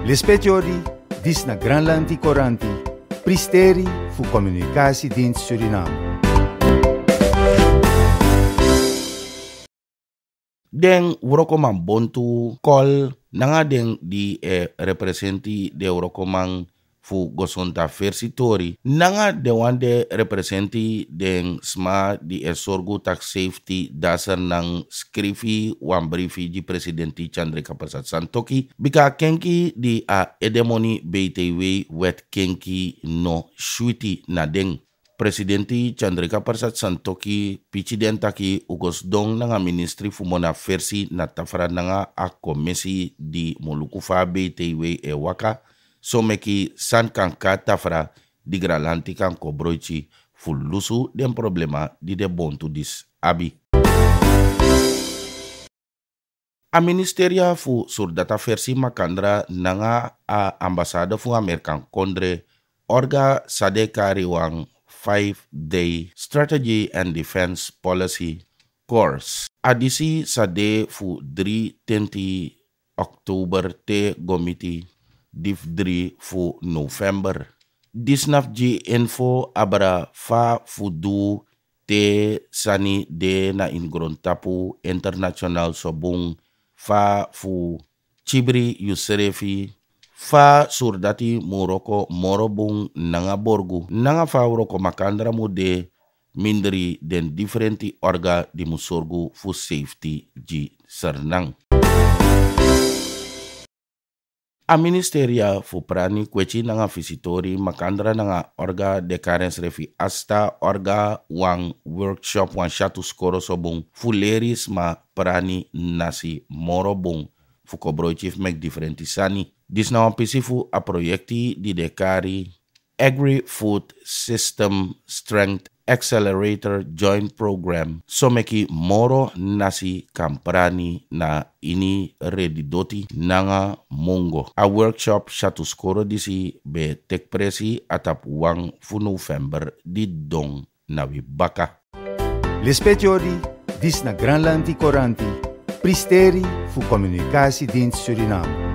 Lespetiori, dis na Granlandi Coranti, Pristeri fu Comunicatie din Suriname. Deng urokoman bontu kol nanga den di eh, representi de urokoman fu gosonta versitori nanga de wande representi den sma di esorgu tak safety dasar nang skrifi wan brifi di presidenti Chandrika Prasad Santoki bika kenki di a edemoni BTW wet kenki no shuiti na deng presidenti Chandrika Prasad Santoki pichiden taki ugos dong nanga ministri fumona versi na tafra nanga a komesi di Moluku fa BTW e waka so meki san kan ka tafra digra lanti kan kobroici fu lusu den problema di de bontu dis abi a ministeria fu surdata versi makandra nanga a ambasada fu amerikan kondre orga sadekari wang 5-day Strategy and Defense Policy Course. Adisi sade fu 3 tenti Oktober te gomiti div 3 fu november. Disnaf ji info abra fa fudu te sani de na ingrontapu international sobung fa fu cibri yuserefi fa surdati moroko morobung nanga borgu nanga fa uroko makandra mu de mindri den differenti orga di musorgu fu safety ji sernang. A ministeria prani kwechi nanga visitori makandra nanga orga de karens refi asta orga wang workshop wang shatu skoro sobong fuleris ma prani nasi morobong fuko broichif mek differenti sani. Dis pisifu a projecti di dekari Agri-Food System Strength Accelerator Joint Program so someki moro nasi kamprani na ini redidoti nanga mongo. A workshop to skoro disi be tekpresi atap wang fu November di dong na wibaka. Lispetiori, dis na Granlandi Coranti, pristeri fu Comunicasi Dint Suriname.